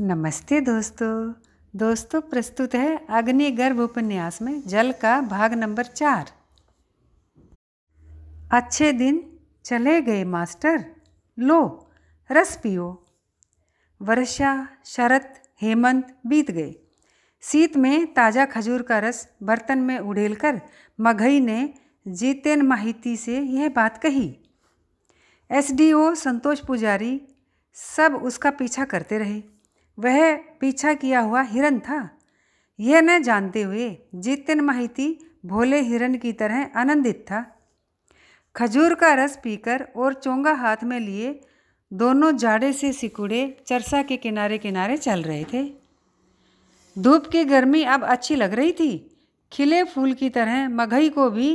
नमस्ते दोस्तों दोस्तों प्रस्तुत है अग्निगर्भ उपन्यास में जल का भाग नंबर चार अच्छे दिन चले गए मास्टर लो रस पियो वर्षा शरत हेमंत बीत गए शीत में ताज़ा खजूर का रस बर्तन में उड़ेलकर मघई ने जीतेन माहिती से यह बात कही एसडीओ संतोष पुजारी सब उसका पीछा करते रहे वह पीछा किया हुआ हिरन था यह न जानते हुए जितिन महिती भोले हिरन की तरह आनंदित था खजूर का रस पीकर और चोंगा हाथ में लिए दोनों जाड़े से सिकुड़े चरसा के किनारे किनारे चल रहे थे धूप की गर्मी अब अच्छी लग रही थी खिले फूल की तरह मघई को भी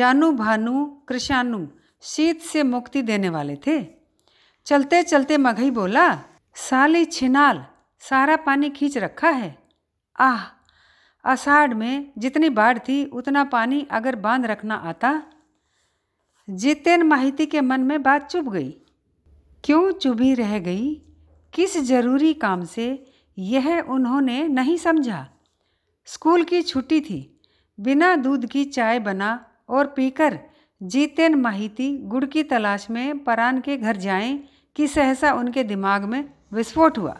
जानू भानु कृषाणु शीत से मुक्ति देने वाले थे चलते चलते मघई बोला साले छिनाल सारा पानी खींच रखा है आह आषाढ़ में जितनी बाढ़ थी उतना पानी अगर बांध रखना आता जितेन माहिती के मन में बात चुभ गई क्यों चुभी रह गई किस जरूरी काम से यह उन्होंने नहीं समझा स्कूल की छुट्टी थी बिना दूध की चाय बना और पीकर जीतेन माहिती गुड़ की तलाश में परान के घर जाएं कि सहसा उनके दिमाग में विस्फोट हुआ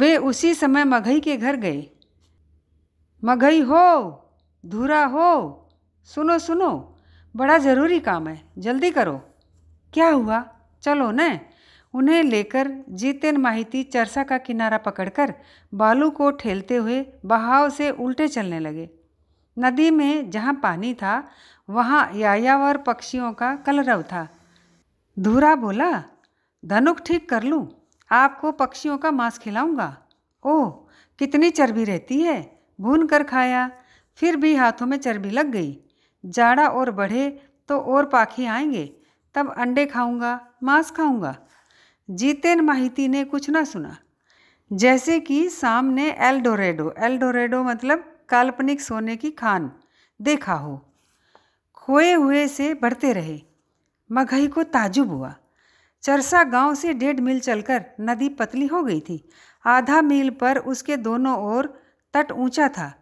वे उसी समय मघई के घर गए मघई हो धूरा हो सुनो सुनो बड़ा ज़रूरी काम है जल्दी करो क्या हुआ चलो न उन्हें लेकर जीतेन माहिती चरसा का किनारा पकड़कर बालू को ठेलते हुए बहाव से उल्टे चलने लगे नदी में जहाँ पानी था वहाँ यायावर पक्षियों का कलरव था धूरा बोला धनुक ठीक कर लूँ आपको पक्षियों का मांस खिलाऊंगा ओह कितनी चर्बी रहती है भून कर खाया फिर भी हाथों में चर्बी लग गई जाड़ा और बढ़े तो और पाखी आएंगे तब अंडे खाऊंगा मांस खाऊंगा जीतेन माहिती ने कुछ ना सुना जैसे कि सामने एल्डोरेडो एल्डोरेडो मतलब काल्पनिक सोने की खान देखा हो खोए हुए से बढ़ते रहे मघई को ताजुब हुआ चरसा गांव से डेढ़ मील चलकर नदी पतली हो गई थी आधा मील पर उसके दोनों ओर तट ऊंचा था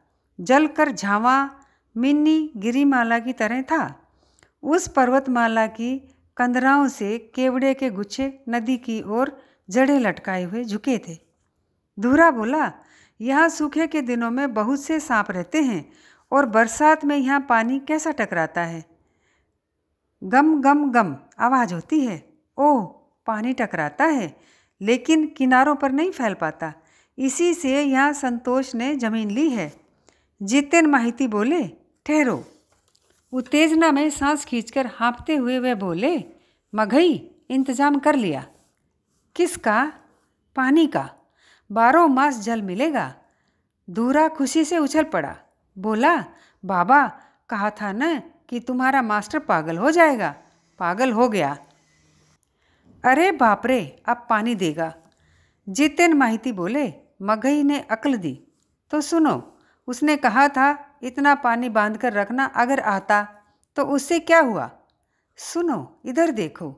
जल कर झावा मिन्नी गिरीमाला की तरह था उस पर्वतमाला की कंदराओं से केवड़े के गुच्छे नदी की ओर जड़े लटकाए हुए झुके थे धूरा बोला यहाँ सूखे के दिनों में बहुत से सांप रहते हैं और बरसात में यहाँ पानी कैसा टकराता है गम गम गम आवाज़ होती है ओह पानी टकराता है लेकिन किनारों पर नहीं फैल पाता इसी से यहाँ संतोष ने जमीन ली है जितेन माहिती बोले ठहरो उत्तेजना में सांस खींचकर हाँपते हुए वह बोले मघई इंतजाम कर लिया किसका पानी का बारों मास जल मिलेगा दूरा खुशी से उछल पड़ा बोला बाबा कहा था न कि तुम्हारा मास्टर पागल हो जाएगा पागल हो गया अरे बापरे अब पानी देगा जितेन माहिती बोले मगही ने अकल दी तो सुनो उसने कहा था इतना पानी बांध कर रखना अगर आता तो उससे क्या हुआ सुनो इधर देखो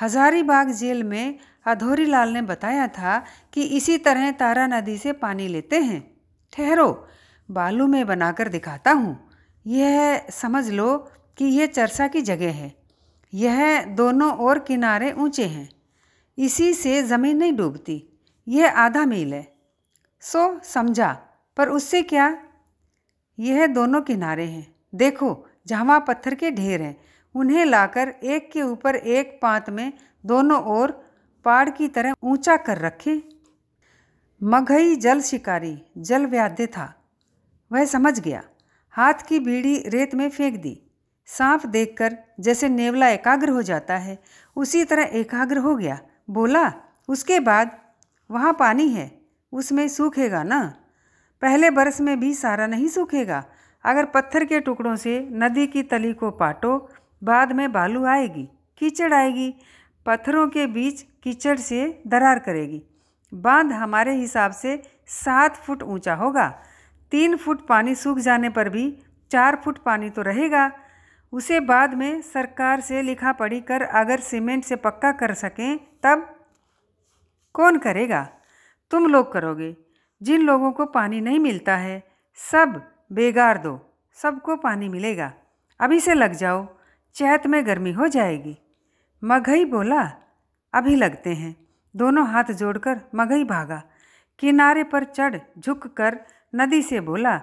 हजारीबाग जेल में अधोरी लाल ने बताया था कि इसी तरह तारा नदी से पानी लेते हैं ठहरो बालू में बनाकर दिखाता हूँ यह समझ लो कि यह चर्चा की जगह है यह दोनों ओर किनारे ऊंचे हैं इसी से ज़मीन नहीं डूबती यह आधा मील है सो समझा पर उससे क्या यह दोनों किनारे हैं देखो जहाँ पत्थर के ढेर हैं उन्हें लाकर एक के ऊपर एक पात में दोनों ओर पहाड़ की तरह ऊंचा कर रखे मघई जल शिकारी जल व्याध्य था वह समझ गया हाथ की बीड़ी रेत में फेंक दी सांप देखकर जैसे नेवला एकाग्र हो जाता है उसी तरह एकाग्र हो गया बोला उसके बाद वहाँ पानी है उसमें सूखेगा ना पहले बरस में भी सारा नहीं सूखेगा अगर पत्थर के टुकड़ों से नदी की तली को पाटो बाद में बालू आएगी कीचड़ आएगी पत्थरों के बीच कीचड़ से दरार करेगी बांध हमारे हिसाब से सात फुट ऊंचा होगा तीन फुट पानी सूख जाने पर भी चार फुट पानी तो रहेगा उसे बाद में सरकार से लिखा पढ़ी कर अगर सीमेंट से पक्का कर सकें तब कौन करेगा तुम लोग करोगे जिन लोगों को पानी नहीं मिलता है सब बेगार दो सबको पानी मिलेगा अभी से लग जाओ चहत में गर्मी हो जाएगी मघई बोला अभी लगते हैं दोनों हाथ जोड़कर मघई भागा किनारे पर चढ़ झुक कर नदी से बोला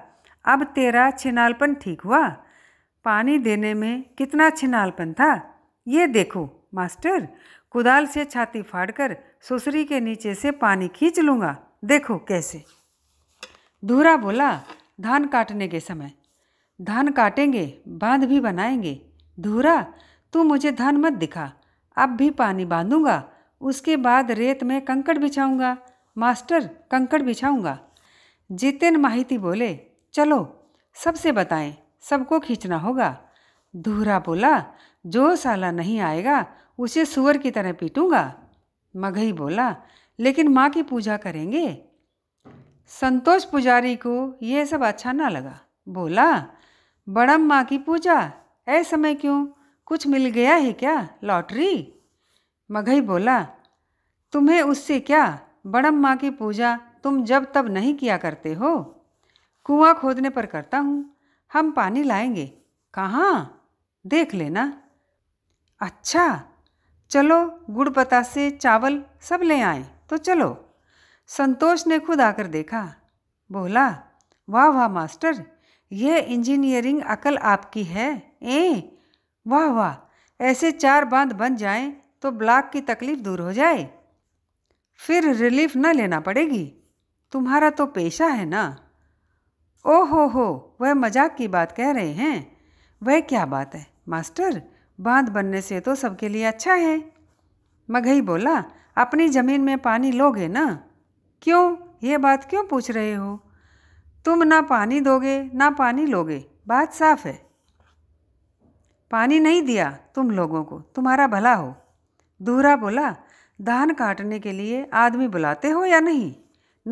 अब तेरा छिनालपन ठीक हुआ पानी देने में कितना छिनालपन था ये देखो मास्टर कुदाल से छाती फाड़कर सुसरी के नीचे से पानी खींच लूँगा देखो कैसे धूरा बोला धान काटने के समय धान काटेंगे बांध भी बनाएंगे धूरा तू मुझे धान मत दिखा अब भी पानी बांधूंगा उसके बाद रेत में कंकड़ बिछाऊंगा मास्टर कंकड़ बिछाऊंगा जितेन माहिती बोले चलो सबसे बताएं सबको खींचना होगा धूरा बोला जो साला नहीं आएगा उसे सुअर की तरह पीटूंगा मघई बोला लेकिन माँ की पूजा करेंगे संतोष पुजारी को यह सब अच्छा ना लगा बोला बड़म माँ की पूजा ऐ समय क्यों कुछ मिल गया है क्या लॉटरी मघई बोला तुम्हें उससे क्या बड़म माँ की पूजा तुम जब तब नहीं किया करते हो कुआं खोदने पर करता हूँ हम पानी लाएंगे कहाँ देख लेना अच्छा चलो गुड़ बतासे चावल सब ले आए तो चलो संतोष ने खुद आकर देखा बोला वाह वाह मास्टर यह इंजीनियरिंग अकल आपकी है ए वाह वाह ऐसे चार बांध बन जाएं तो ब्लॉक की तकलीफ दूर हो जाए फिर रिलीफ न लेना पड़ेगी तुम्हारा तो पेशा है ना ओ हो हो वह मजाक की बात कह रहे हैं वह क्या बात है मास्टर बांध बनने से तो सबके लिए अच्छा है मघई बोला अपनी ज़मीन में पानी लोगे ना क्यों ये बात क्यों पूछ रहे हो तुम ना पानी दोगे ना पानी लोगे बात साफ है पानी नहीं दिया तुम लोगों को तुम्हारा भला हो दूहरा बोला धान काटने के लिए आदमी बुलाते हो या नहीं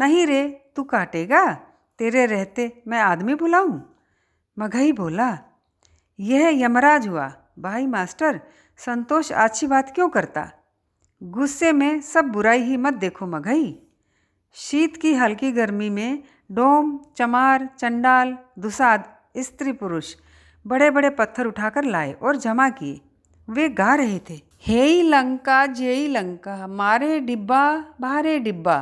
नहीं रे तू काटेगा तेरे रहते मैं आदमी बुलाऊं मघई बोला यह यमराज हुआ भाई मास्टर संतोष अच्छी बात क्यों करता गुस्से में सब बुराई ही मत देखो मघई शीत की हल्की गर्मी में डोम चमार चंडाल दुसाद स्त्री पुरुष बड़े बड़े पत्थर उठाकर लाए और जमा किए वे गा रहे थे हे लंका जेई लंका मारे डिब्बा भारे डिब्बा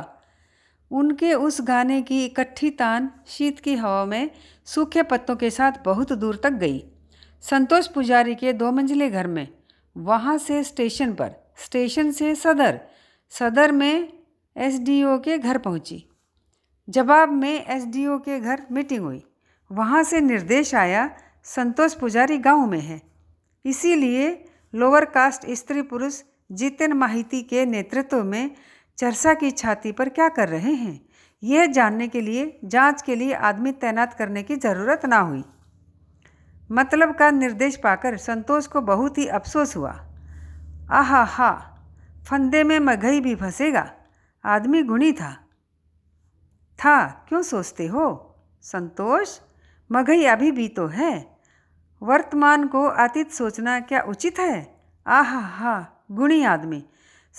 उनके उस गाने की इकट्ठी तान शीत की हवा में सूखे पत्तों के साथ बहुत दूर तक गई संतोष पुजारी के दो मंजिले घर में वहाँ से स्टेशन पर स्टेशन से सदर सदर में एसडीओ के घर पहुँची जवाब में एसडीओ के घर मीटिंग हुई वहाँ से निर्देश आया संतोष पुजारी गांव में है इसीलिए लोअर कास्ट स्त्री पुरुष जितेन माहिती के नेतृत्व में चरसा की छाती पर क्या कर रहे हैं यह जानने के लिए जांच के लिए आदमी तैनात करने की ज़रूरत ना हुई मतलब का निर्देश पाकर संतोष को बहुत ही अफसोस हुआ आह हा फंदे में मघई भी फंसेगा आदमी गुणी था था क्यों सोचते हो संतोष मघई अभी भी तो है वर्तमान को अतीत सोचना क्या उचित है आह हा गुणी आदमी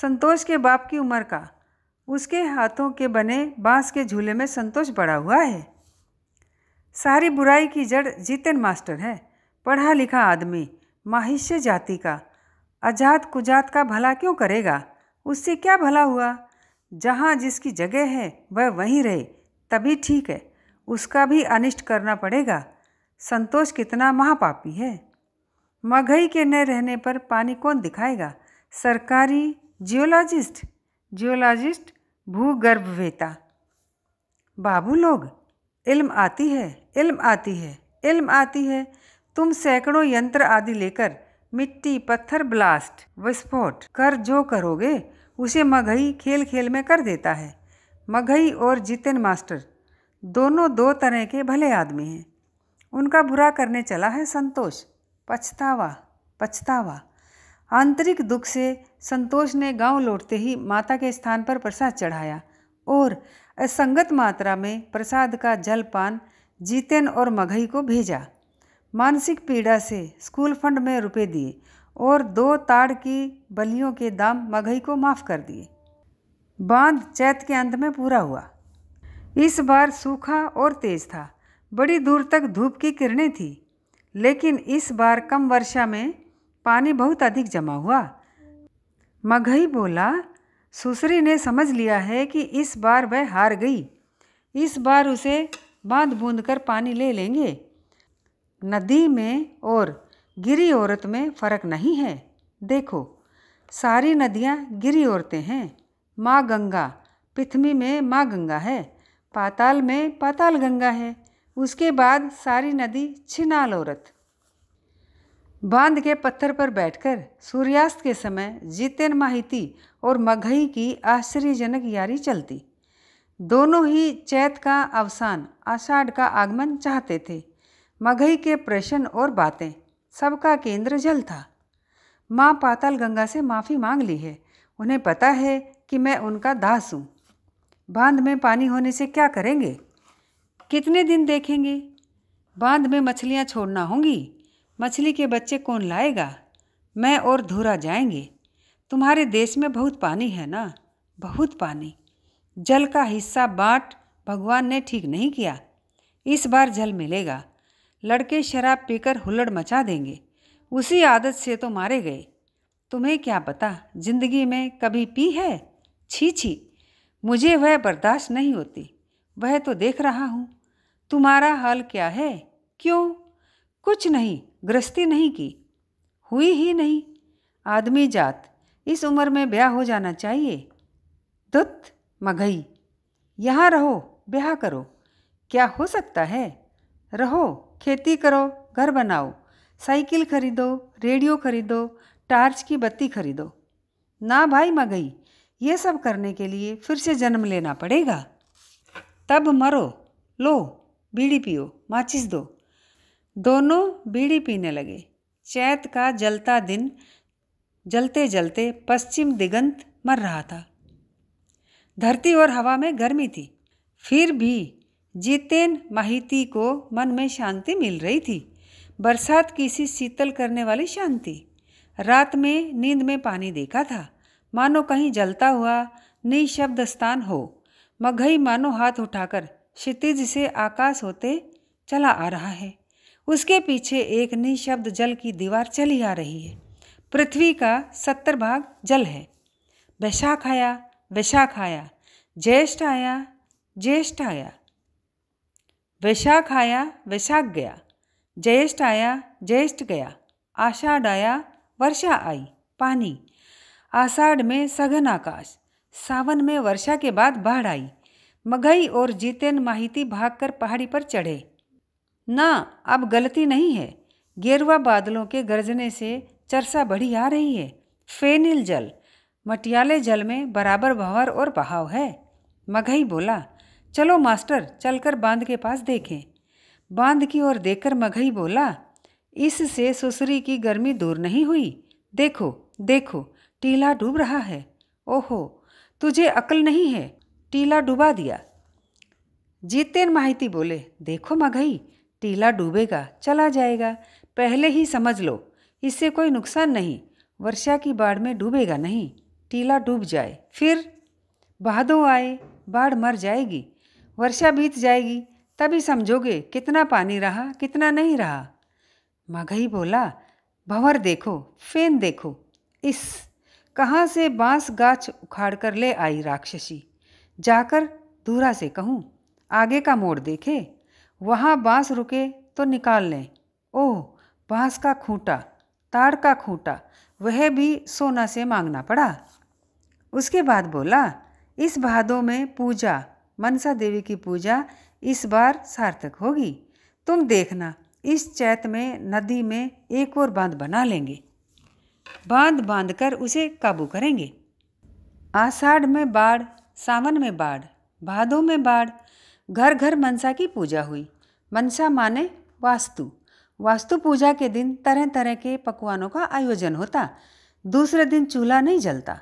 संतोष के बाप की उम्र का उसके हाथों के बने बांस के झूले में संतोष बड़ा हुआ है सारी बुराई की जड़ जीतन मास्टर है पढ़ा लिखा आदमी माहिष्य जाति का अजात कुजात का भला क्यों करेगा उससे क्या भला हुआ जहाँ जिसकी जगह है वह वहीं रहे तभी ठीक है उसका भी अनिष्ट करना पड़ेगा संतोष कितना महापापी है मघई के न रहने पर पानी कौन दिखाएगा सरकारी जियोलॉजिस्ट जियोलॉजिस्ट भूगर्भवेता बाबू लोग इल्म आती है इल्म आती है इल्म आती है तुम सैकड़ों यंत्र आदि लेकर मिट्टी पत्थर ब्लास्ट विस्फोट कर जो करोगे उसे मघई खेल खेल में कर देता है मघई और जितिन मास्टर दोनों दो तरह के भले आदमी हैं उनका बुरा करने चला है संतोष पछतावा पछतावा आंतरिक दुख से संतोष ने गांव लौटते ही माता के स्थान पर प्रसाद चढ़ाया और असंगत मात्रा में प्रसाद का जलपान जीतेन और मघई को भेजा मानसिक पीड़ा से स्कूल फंड में रुपए दिए और दो ताड़ की बलियों के दाम मघई को माफ़ कर दिए बांध चैत के अंत में पूरा हुआ इस बार सूखा और तेज था बड़ी दूर तक धूप की किरणें थी लेकिन इस बार कम वर्षा में पानी बहुत अधिक जमा हुआ मघई बोला सुसरी ने समझ लिया है कि इस बार वह हार गई इस बार उसे बांध बूंद कर पानी ले लेंगे नदी में और गिरी औरत में फर्क नहीं है देखो सारी नदियाँ गिरी औरतें हैं माँ गंगा पृथ्वी में माँ गंगा है पाताल में पाताल गंगा है उसके बाद सारी नदी छिनाल औरत बांध के पत्थर पर बैठकर सूर्यास्त के समय जितेन माहिती और मघई की आश्चर्यजनक यारी चलती दोनों ही चैत का अवसान आषाढ़ का आगमन चाहते थे मघई के प्रश्न और बातें सबका केंद्र जल था माँ पाताल गंगा से माफ़ी मांग ली है उन्हें पता है कि मैं उनका दास हूँ बांध में पानी होने से क्या करेंगे कितने दिन देखेंगे बांध में मछलियाँ छोड़ना होंगी मछली के बच्चे कौन लाएगा मैं और धूरा जाएंगे तुम्हारे देश में बहुत पानी है ना बहुत पानी जल का हिस्सा बांट भगवान ने ठीक नहीं किया इस बार जल मिलेगा लड़के शराब पीकर हुल्लड़ मचा देंगे उसी आदत से तो मारे गए तुम्हें क्या पता जिंदगी में कभी पी है छी छी मुझे वह बर्दाश्त नहीं होती वह तो देख रहा हूँ तुम्हारा हाल क्या है क्यों कुछ नहीं गृहस्थी नहीं की हुई ही नहीं आदमी जात इस उम्र में ब्याह हो जाना चाहिए दुत मघई यहाँ रहो ब्याह करो क्या हो सकता है रहो खेती करो घर बनाओ साइकिल खरीदो रेडियो खरीदो टार्च की बत्ती खरीदो ना भाई मगई ये सब करने के लिए फिर से जन्म लेना पड़ेगा तब मरो लो बीड़ी पियो माचिस दो दोनों बीड़ी पीने लगे चैत का जलता दिन जलते जलते पश्चिम दिगंत मर रहा था धरती और हवा में गर्मी थी फिर भी जीतेन माहिती को मन में शांति मिल रही थी बरसात की सी शीतल करने वाली शांति रात में नींद में पानी देखा था मानो कहीं जलता हुआ शब्द स्थान हो मघई मानो हाथ उठाकर क्षितिज से आकाश होते चला आ रहा है उसके पीछे एक निःशब्द जल की दीवार चली आ रही है पृथ्वी का सत्तर भाग जल है वैशाख आया वैशाख आया ज्येष्ठ आया ज्येष्ठ आया वैशाख आया वैशाख गया ज्येष्ठ आया ज्येष्ठ गया आषाढ़ आया वर्षा आई पानी आषाढ़ में सघन आकाश सावन में वर्षा के बाद बाढ़ आई मघई और जीतेन माहिती भागकर पहाड़ी पर चढ़े ना अब गलती नहीं है गेरुआ बादलों के गरजने से चरसा बढ़ी आ रही है फेनिल जल मटियाले जल में बराबर भंवर और बहाव है मघई बोला चलो मास्टर चलकर बांध के पास देखें बांध की ओर देखकर मघई बोला इससे सुसरी की गर्मी दूर नहीं हुई देखो देखो टीला डूब रहा है ओहो तुझे अकल नहीं है टीला डूबा दिया जीतेन माहिती बोले देखो मघई टीला डूबेगा चला जाएगा पहले ही समझ लो इससे कोई नुकसान नहीं वर्षा की बाढ़ में डूबेगा नहीं टीला डूब जाए फिर बहादो आए बाढ़ मर जाएगी वर्षा बीत जाएगी तभी समझोगे कितना पानी रहा कितना नहीं रहा मगही बोला भंवर देखो फेन देखो इस कहाँ से बांस गाछ उखाड़ कर ले आई राक्षसी जाकर दूरा से कहूँ आगे का मोड़ देखे वहाँ बाँस रुके तो निकाल लें ओह बाँस का खूंटा ताड़ का खूंटा वह भी सोना से मांगना पड़ा उसके बाद बोला इस भादों में पूजा मनसा देवी की पूजा इस बार सार्थक होगी तुम देखना इस चैत में नदी में एक और बांध बना लेंगे बांध बांध कर उसे काबू करेंगे आषाढ़ में बाढ़ सावन में बाढ़ भादों में बाढ़ घर घर मनसा की पूजा हुई मनसा माने वास्तु वास्तु पूजा के दिन तरह तरह के पकवानों का आयोजन होता दूसरे दिन चूल्हा नहीं जलता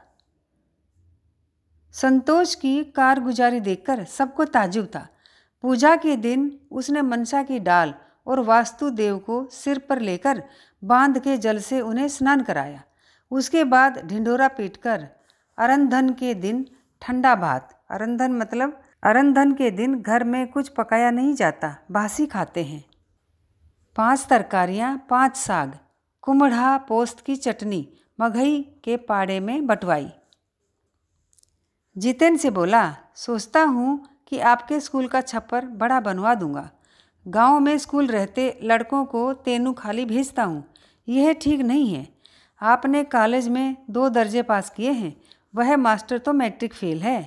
संतोष की कारगुजारी देखकर सबको ताजुब था पूजा के दिन उसने मनसा की डाल और वास्तु देव को सिर पर लेकर बांध के जल से उन्हें स्नान कराया उसके बाद ढिंडोरा पीटकर अरंधन के दिन ठंडा भात अरंधन मतलब अरंधन के दिन घर में कुछ पकाया नहीं जाता बासी खाते हैं पांच तरकारियां, पांच साग कुमढ़ा पोस्त की चटनी मघई के पाड़े में बटवाई जितेन से बोला सोचता हूँ कि आपके स्कूल का छप्पर बड़ा बनवा दूंगा गांव में स्कूल रहते लड़कों को तेनू खाली भेजता हूँ यह ठीक नहीं है आपने कॉलेज में दो दर्जे पास किए हैं वह मास्टर तो मैट्रिक फेल है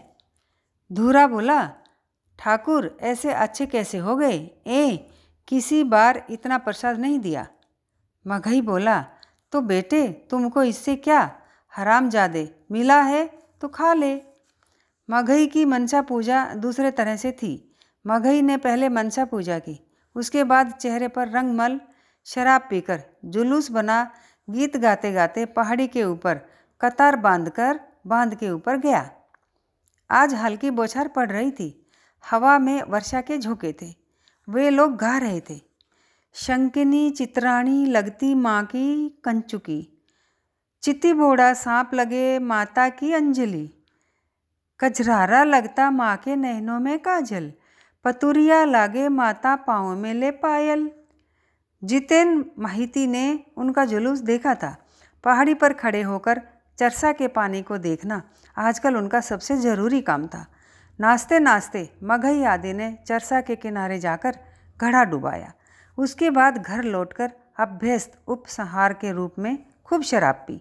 धूरा बोला ठाकुर ऐसे अच्छे कैसे हो गए ए किसी बार इतना प्रसाद नहीं दिया मघई बोला तो बेटे तुमको इससे क्या हराम जादे मिला है तो खा ले मघई की मनसा पूजा दूसरे तरह से थी मघई ने पहले मनसा पूजा की उसके बाद चेहरे पर रंगमल शराब पीकर जुलूस बना गीत गाते गाते पहाड़ी के ऊपर कतार बांधकर बांध के ऊपर गया आज हल्की बौछार पड़ रही थी हवा में वर्षा के झोंके थे वे लोग गा रहे थे शंकिनी चित्राणी लगती माँ की कंचुकी चित्ती बोड़ा सांप लगे माता की अंजलि कजरारा लगता माँ के नहनों में काजल पतुरिया लागे माता पाँव में ले पायल जितेन माहिती ने उनका जुलूस देखा था पहाड़ी पर खड़े होकर चरसा के पानी को देखना आजकल उनका सबसे ज़रूरी काम था नाचते नाश्ते मघई आदि ने चरसा के किनारे जाकर घड़ा डुबाया उसके बाद घर लौटकर अभ्यस्त उपसंहार के रूप में खूब शराब पी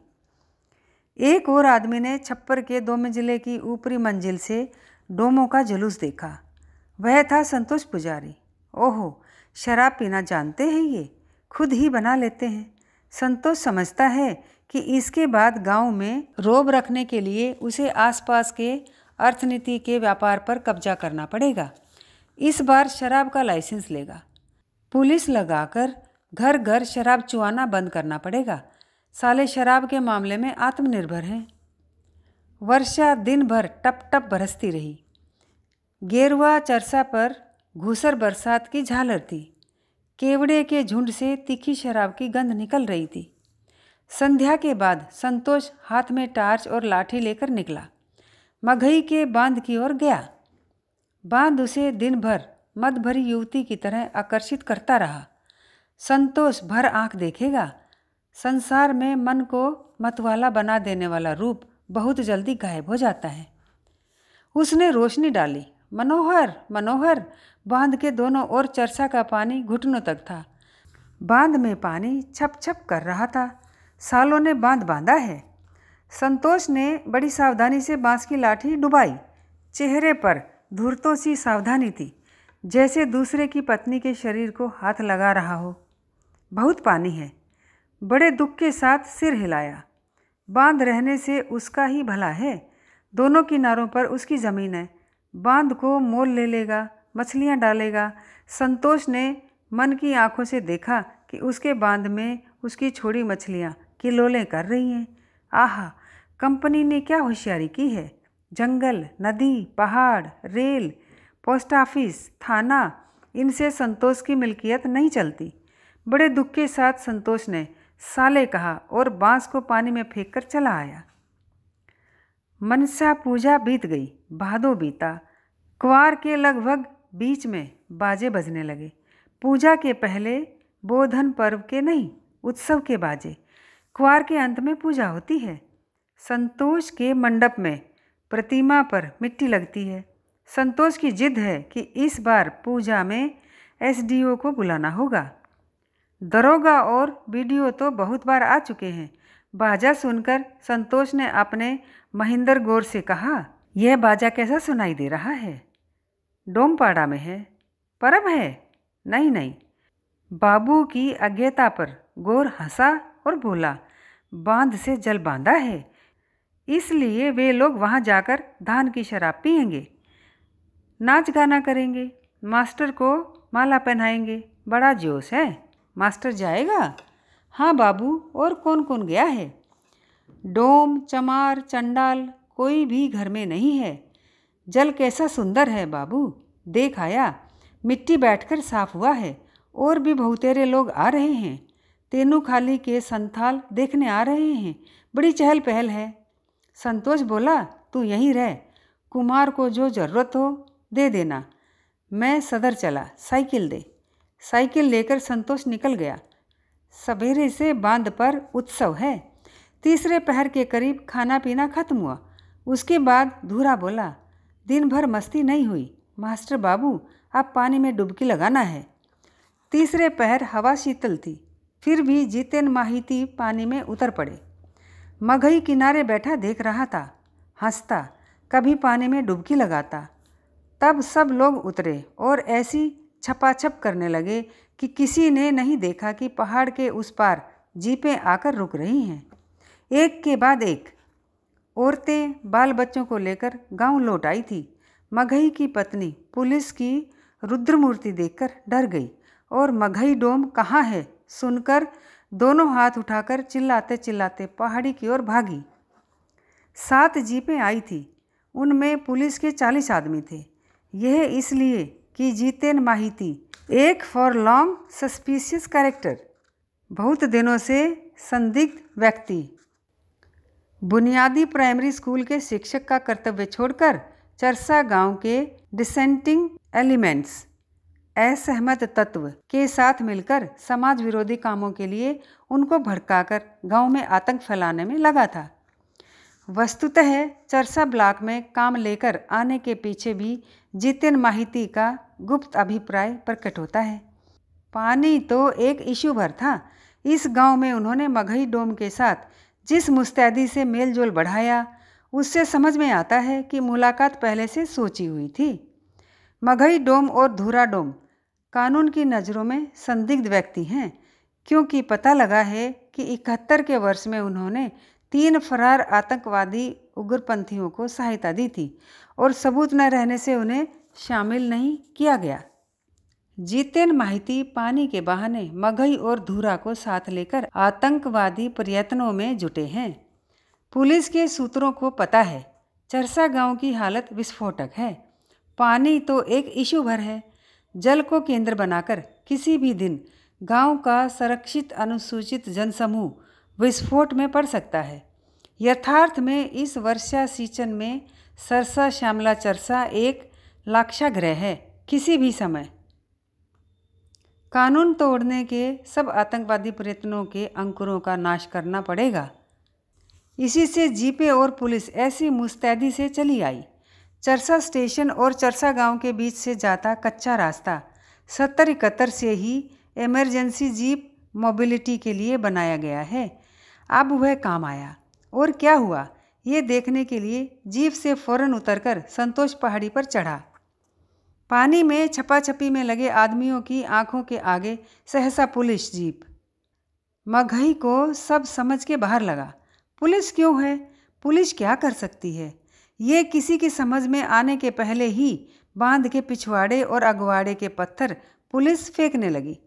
एक और आदमी ने छप्पर के दो मंजिले की ऊपरी मंजिल से डोमों का जुलूस देखा वह था संतोष पुजारी ओहो शराब पीना जानते हैं ये खुद ही बना लेते हैं संतोष समझता है कि इसके बाद गांव में रोब रखने के लिए उसे आसपास के अर्थनीति के व्यापार पर कब्जा करना पड़ेगा इस बार शराब का लाइसेंस लेगा पुलिस लगाकर घर घर शराब चुआना बंद करना पड़ेगा साले शराब के मामले में आत्मनिर्भर हैं वर्षा दिन भर टप टप बरसती रही गेरुआ चरसा पर घूसर बरसात की झालर थी केवड़े के झुंड से तीखी शराब की गंध निकल रही थी संध्या के बाद संतोष हाथ में टार्च और लाठी लेकर निकला मघई के बांध की ओर गया बांध उसे दिन भर मद भरी युवती की तरह आकर्षित करता रहा संतोष भर आंख देखेगा संसार में मन को मतवाला बना देने वाला रूप बहुत जल्दी गायब हो जाता है उसने रोशनी डाली मनोहर मनोहर बांध के दोनों ओर चरसा का पानी घुटनों तक था बांध में पानी छप छप कर रहा था सालों ने बांध बांधा है संतोष ने बड़ी सावधानी से बांस की लाठी डुबाई चेहरे पर धूर्तों सी सावधानी थी जैसे दूसरे की पत्नी के शरीर को हाथ लगा रहा हो बहुत पानी है बड़े दुख के साथ सिर हिलाया बांध रहने से उसका ही भला है दोनों किनारों पर उसकी ज़मीन है बांध को मोल ले लेगा मछलियाँ डालेगा संतोष ने मन की आंखों से देखा कि उसके बांध में उसकी छोड़ी मछलियाँ कि लोलें कर रही हैं आह कंपनी ने क्या होशियारी की है जंगल नदी पहाड़ रेल पोस्ट ऑफिस थाना इनसे संतोष की मिल्कियत नहीं चलती बड़े दुख के साथ संतोष ने साले कहा और बांस को पानी में फेंक कर चला आया मनसा पूजा बीत गई भादो बीता कुवार के लगभग बीच में बाजे बजने लगे पूजा के पहले बोधन पर्व के नहीं उत्सव के बाजे कुवार के अंत में पूजा होती है संतोष के मंडप में प्रतिमा पर मिट्टी लगती है संतोष की जिद है कि इस बार पूजा में एसडीओ को बुलाना होगा दरोगा और बीडीओ तो बहुत बार आ चुके हैं बाजा सुनकर संतोष ने अपने महेंद्र गौर से कहा यह बाजा कैसा सुनाई दे रहा है डोमपाड़ा में है परब है नहीं नहीं बाबू की अज्ञता पर गौर हंसा और बोला बांध से जल बांधा है इसलिए वे लोग वहाँ जाकर धान की शराब पियेंगे नाच गाना करेंगे मास्टर को माला पहनाएंगे बड़ा जोश है मास्टर जाएगा हाँ बाबू और कौन कौन गया है डोम चमार चंडाल कोई भी घर में नहीं है जल कैसा सुंदर है बाबू देख आया मिट्टी बैठकर साफ हुआ है और भी बहुतेरे लोग आ रहे हैं खाली के संथाल देखने आ रहे हैं बड़ी चहल पहल है संतोष बोला तू यहीं रह कुमार को जो ज़रूरत हो दे देना मैं सदर चला साइकिल दे साइकिल लेकर संतोष निकल गया सवेरे से बांध पर उत्सव है तीसरे पहर के करीब खाना पीना खत्म हुआ उसके बाद धूरा बोला दिन भर मस्ती नहीं हुई मास्टर बाबू आप पानी में डुबकी लगाना है तीसरे पहर हवा शीतल थी फिर भी जीतेन माहिती पानी में उतर पड़े मघई किनारे बैठा देख रहा था हंसता कभी पानी में डुबकी लगाता तब सब लोग उतरे और ऐसी छपाछप करने लगे कि किसी ने नहीं देखा कि पहाड़ के उस पार जीपें आकर रुक रही हैं एक के बाद एक औरतें बाल बच्चों को लेकर गांव लौट आई थी मघई की पत्नी पुलिस की रुद्रमूर्ति देखकर डर गई और मघई डोम कहाँ है सुनकर दोनों हाथ उठाकर चिल्लाते चिल्लाते पहाड़ी की ओर भागी सात जीपें आई थी उनमें पुलिस के चालीस आदमी थे यह इसलिए कि जीतेन थी एक फॉर लॉन्ग सस्पिशियस कैरेक्टर बहुत दिनों से संदिग्ध व्यक्ति बुनियादी प्राइमरी स्कूल के शिक्षक का कर्तव्य छोड़कर चरसा गांव के डिसेंटिंग एलिमेंट्स असहमत तत्व के साथ मिलकर समाज विरोधी कामों के लिए उनको भड़काकर गांव में आतंक फैलाने में लगा था वस्तुतः चरसा ब्लॉक में काम लेकर आने के पीछे भी जितिन माहिती का गुप्त अभिप्राय प्रकट होता है पानी तो एक इशू भर था इस गांव में उन्होंने मघई डोम के साथ जिस मुस्तैदी से मेलजोल बढ़ाया उससे समझ में आता है कि मुलाकात पहले से सोची हुई थी मघई डोम और धूरा डोम कानून की नज़रों में संदिग्ध व्यक्ति हैं क्योंकि पता लगा है कि इकहत्तर के वर्ष में उन्होंने तीन फरार आतंकवादी उग्रपंथियों को सहायता दी थी और सबूत न रहने से उन्हें शामिल नहीं किया गया जीतेन माहिती पानी के बहाने मगही और धूरा को साथ लेकर आतंकवादी प्रयत्नों में जुटे हैं पुलिस के सूत्रों को पता है चरसा गांव की हालत विस्फोटक है पानी तो एक इशू भर है जल को केंद्र बनाकर किसी भी दिन गांव का संरक्षित अनुसूचित जनसमूह विस्फोट में पड़ सकता है यथार्थ में इस वर्षा सिंचन में सरसा श्यामला चरसा एक लाक्षाग्रह है किसी भी समय कानून तोड़ने के सब आतंकवादी प्रयत्नों के अंकुरों का नाश करना पड़ेगा इसी से जीपे और पुलिस ऐसी मुस्तैदी से चली आई चरसा स्टेशन और चरसा गांव के बीच से जाता कच्चा रास्ता सत्तर इकहत्तर से ही इमरजेंसी जीप मोबिलिटी के लिए बनाया गया है अब वह काम आया और क्या हुआ ये देखने के लिए जीप से फौरन उतरकर संतोष पहाड़ी पर चढ़ा पानी में छपा छपी में लगे आदमियों की आंखों के आगे सहसा पुलिस जीप मघई को सब समझ के बाहर लगा पुलिस क्यों है पुलिस क्या कर सकती है ये किसी की समझ में आने के पहले ही बांध के पिछवाड़े और अगवाड़े के पत्थर पुलिस फेंकने लगी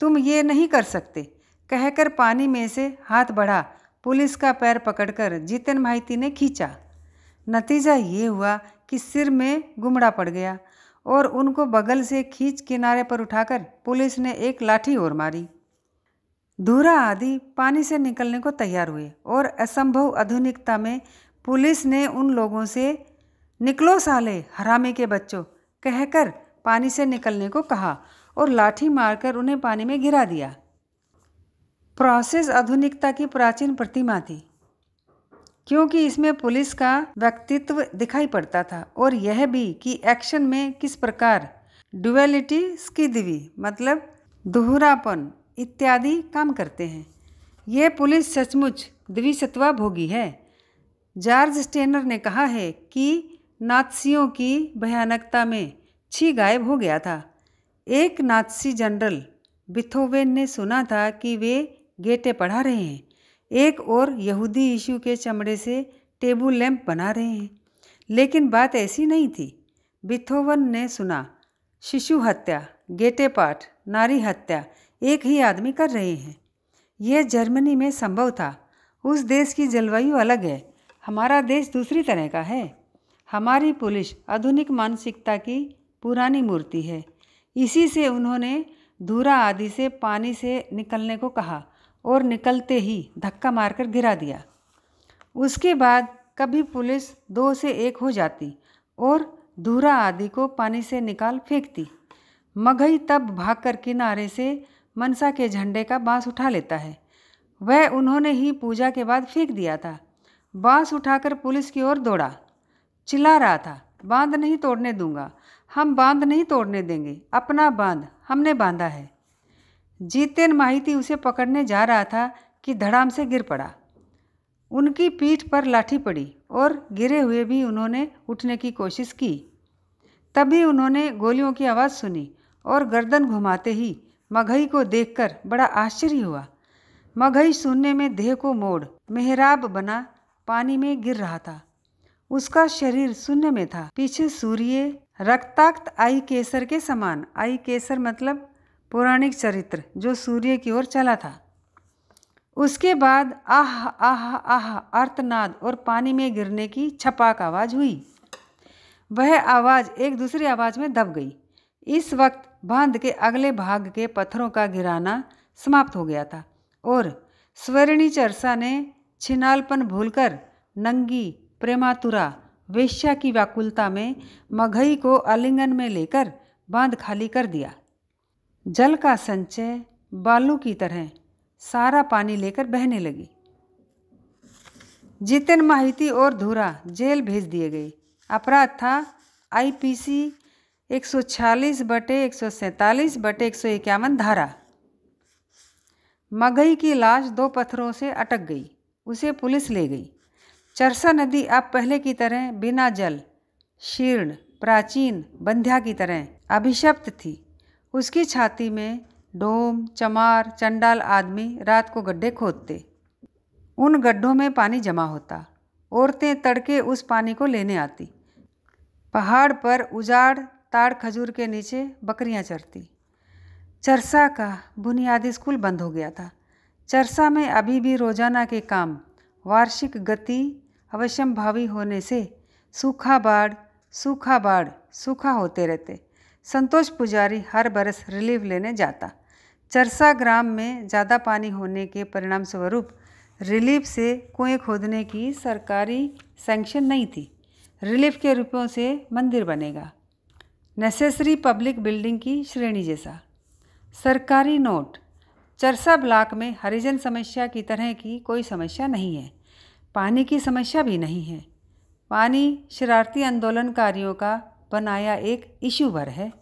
तुम ये नहीं कर सकते कहकर पानी में से हाथ बढ़ा पुलिस का पैर पकड़कर जीतन माइती ने खींचा नतीजा ये हुआ कि सिर में गुमड़ा पड़ गया और उनको बगल से खींच किनारे पर उठाकर पुलिस ने एक लाठी और मारी धूरा आदि पानी से निकलने को तैयार हुए और असंभव आधुनिकता में पुलिस ने उन लोगों से निकलो साले हरामे के बच्चों कहकर पानी से निकलने को कहा और लाठी मारकर उन्हें पानी में गिरा दिया प्रोसेस आधुनिकता की प्राचीन प्रतिमा थी क्योंकि इसमें पुलिस का व्यक्तित्व दिखाई पड़ता था और यह भी कि एक्शन में किस प्रकार डुअलिटी स्किदवी मतलब दोहरापन इत्यादि काम करते हैं यह पुलिस सचमुच द्विसत्वा भोगी है जॉर्ज स्टेनर ने कहा है कि नाथसियों की भयानकता में छी गायब हो गया था एक नाथसी जनरल बिथोवेन ने सुना था कि वे गेटे पढ़ा रहे हैं एक और यहूदी यीशु के चमड़े से टेबल लैंप बना रहे हैं लेकिन बात ऐसी नहीं थी बिथोवन ने सुना शिशु हत्या गेटे पाठ नारी हत्या एक ही आदमी कर रहे हैं यह जर्मनी में संभव था उस देश की जलवायु अलग है हमारा देश दूसरी तरह का है हमारी पुलिस आधुनिक मानसिकता की पुरानी मूर्ति है इसी से उन्होंने धूरा आदि से पानी से निकलने को कहा और निकलते ही धक्का मारकर गिरा दिया उसके बाद कभी पुलिस दो से एक हो जाती और धूरा आदि को पानी से निकाल फेंकती मगही तब भागकर किनारे से मनसा के झंडे का बांस उठा लेता है वह उन्होंने ही पूजा के बाद फेंक दिया था बांस उठाकर पुलिस की ओर दौड़ा चिल्ला रहा था बांध नहीं तोड़ने दूंगा हम बांध नहीं तोड़ने देंगे अपना बांध हमने बांधा है जीतेन माहिती उसे पकड़ने जा रहा था कि धड़ाम से गिर पड़ा उनकी पीठ पर लाठी पड़ी और गिरे हुए भी उन्होंने उठने की कोशिश की तभी उन्होंने गोलियों की आवाज़ सुनी और गर्दन घुमाते ही मघई को देखकर बड़ा आश्चर्य हुआ मघई सुनने में देह को मोड़ मेहराब बना पानी में गिर रहा था उसका शरीर शून्य में था पीछे सूर्य रक्ताक्त आई केसर के समान आई केसर मतलब पौराणिक चरित्र जो सूर्य की ओर चला था उसके बाद आह आह आह अर्थनाद और पानी में गिरने की छपाक आवाज़ हुई वह आवाज़ एक दूसरी आवाज़ में दब गई इस वक्त बांध के अगले भाग के पत्थरों का गिराना समाप्त हो गया था और स्वर्णी चरसा ने छिनालपन भूलकर नंगी प्रेमातुरा वेश्या की व्याकुलता में मघई को आलिंगन में लेकर बांध खाली कर दिया जल का संचय बालू की तरह सारा पानी लेकर बहने लगी जितिन माहिती और धूरा जेल भेज दिए गए अपराध था आईपीसी 146 बटे एक बटे एक धारा मगई की लाश दो पत्थरों से अटक गई उसे पुलिस ले गई चरसा नदी अब पहले की तरह बिना जल शीर्ण प्राचीन बंध्या की तरह अभिशप्त थी उसकी छाती में डोम चमार चंडाल आदमी रात को गड्ढे खोदते उन गड्ढों में पानी जमा होता औरतें तड़के उस पानी को लेने आती पहाड़ पर उजाड़ ताड़ खजूर के नीचे बकरियां चरती चरसा का बुनियादी स्कूल बंद हो गया था चरसा में अभी भी रोजाना के काम वार्षिक गति अवश्यम भावी होने से सूखा बाढ़ सूखा बाढ़ सूखा होते रहते संतोष पुजारी हर बरस रिलीफ लेने जाता चरसा ग्राम में ज़्यादा पानी होने के परिणाम स्वरूप रिलीफ से कुएं खोदने की सरकारी सैंक्शन नहीं थी रिलीफ के रुपयों से मंदिर बनेगा नेसेसरी पब्लिक बिल्डिंग की श्रेणी जैसा सरकारी नोट चरसा ब्लॉक में हरिजन समस्या की तरह की कोई समस्या नहीं है पानी की समस्या भी नहीं है पानी शरारती आंदोलनकारियों का बनाया एक इशू भर है